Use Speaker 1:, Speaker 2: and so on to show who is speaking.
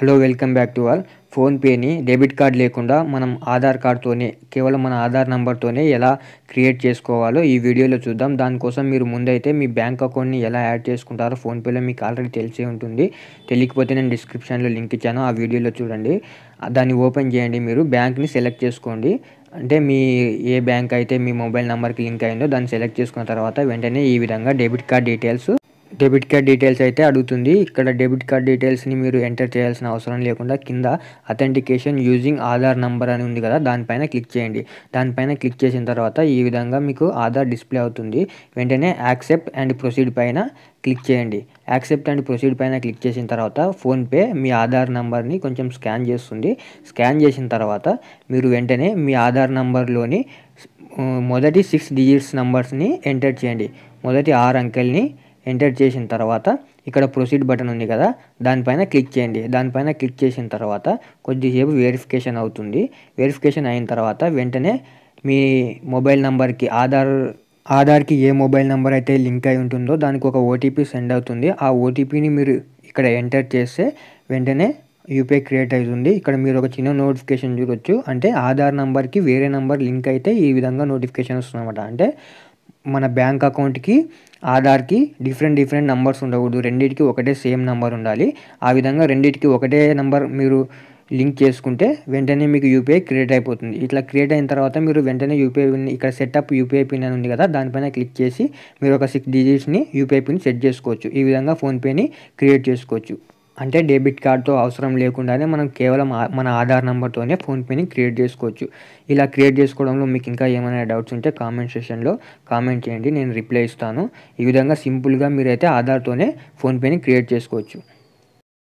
Speaker 1: hello welcome back to all ఫోన్పేని debit card లేకుండా మనం ఆధార్ కార్డ్తోనే కేవలం మన ఆధార్ నెంబర్తోనే ఎలా క్రియేట్ చేసుకోవాలో ఈ వీడియోలో చూద్దాం దానికోసం మీరు ముందైతే మీ బ్యాంక్ అకౌంట్ని ఎలా యాడ్ చేసుకుంటారో ఫోన్పేలో మీకు ఆల్రెడీ తెలిసే ఉంటుంది తెలియకపోతే నేను డిస్క్రిప్షన్లో లింక్ ఇచ్చాను ఆ వీడియోలో చూడండి దాన్ని ఓపెన్ చేయండి మీరు బ్యాంక్ని సెలెక్ట్ చేసుకోండి అంటే మీ ఏ బ్యాంక్ అయితే మీ మొబైల్ నెంబర్కి లింక్ అయిందో దాన్ని సెలెక్ట్ చేసుకున్న తర్వాత వెంటనే ఈ విధంగా debit card details debit card details అయితే అడుగుతుంది ఇక్కడ డెబిట్ కార్డ్ డీటెయిల్స్ని మీరు ఎంటర్ చేయాల్సిన అవసరం లేకుండా కింద అథెంటికేషన్ యూజింగ్ ఆధార్ నంబర్ అని ఉంది కదా దానిపైన క్లిక్ చేయండి దానిపైన క్లిక్ చేసిన తర్వాత ఈ విధంగా మీకు ఆధార్ డిస్ప్లే అవుతుంది వెంటనే యాక్సెప్ట్ అండ్ ప్రొసీడ్ పైన క్లిక్ చేయండి యాక్సెప్ట్ అండ్ ప్రొసీడ్ పైన క్లిక్ చేసిన తర్వాత ఫోన్పే మీ ఆధార్ నంబర్ని కొంచెం స్కాన్ చేస్తుంది స్కాన్ చేసిన తర్వాత మీరు వెంటనే మీ ఆధార్ నంబర్లోని మొదటి సిక్స్ డిజిట్స్ నంబర్స్ని ఎంటర్ చేయండి మొదటి ఆరు అంకెల్ని ఎంటర్ చేసిన తర్వాత ఇక్కడ ప్రొసీడ్ బటన్ ఉంది కదా దానిపైన క్లిక్ చేయండి దానిపైన క్లిక్ చేసిన తర్వాత కొద్దిసేపు వెరిఫికేషన్ అవుతుంది వెరిఫికేషన్ అయిన తర్వాత వెంటనే మీ మొబైల్ నెంబర్కి ఆధార్ ఆధార్కి ఏ మొబైల్ నెంబర్ అయితే లింక్ అయి ఉంటుందో దానికి ఒక ఓటీపీ సెండ్ అవుతుంది ఆ ఓటీపీని మీరు ఇక్కడ ఎంటర్ చేస్తే వెంటనే యూపీఐ క్రియేట్ అవుతుంది ఇక్కడ మీరు ఒక చిన్న నోటిఫికేషన్ చూడొచ్చు అంటే ఆధార్ నెంబర్కి వేరే నెంబర్ లింక్ అయితే ఈ విధంగా నోటిఫికేషన్ వస్తుందన్నమాట అంటే మన బ్యాంక్ అకౌంట్కి ఆధార్కి డిఫరెంట్ డిఫరెంట్ నెంబర్స్ ఉండకూడదు రెండింటికి ఒకటే సేమ్ నెంబర్ ఉండాలి ఆ విధంగా రెండింటికి ఒకటే నెంబర్ మీరు లింక్ చేసుకుంటే వెంటనే మీకు యూపీఐ క్రియేట్ అయిపోతుంది ఇట్లా క్రియేట్ అయిన తర్వాత మీరు వెంటనే యూపీఐ పిన్ ఇక్కడ సెటప్ యూపీఐ పిన్ అని ఉంది కదా దానిపైన క్లిక్ చేసి మీరు ఒక సిక్స్ డిజిట్స్ని యూపీఐ పిన్ సెట్ చేసుకోవచ్చు ఈ విధంగా ఫోన్పేని క్రియేట్ చేసుకోవచ్చు అంటే డెబిట్ కార్డ్తో అవసరం లేకుండానే మనం కేవలం మన ఆధార్ నెంబర్తోనే ఫోన్పేని క్రియేట్ చేసుకోవచ్చు ఇలా క్రియేట్ చేసుకోవడంలో మీకు ఇంకా ఏమైనా డౌట్స్ ఉంటే కామెంట్ సెషన్లో కామెంట్ చేయండి నేను రిప్లై ఇస్తాను ఈ విధంగా సింపుల్గా మీరైతే ఆధార్తోనే ఫోన్పేని క్రియేట్ చేసుకోవచ్చు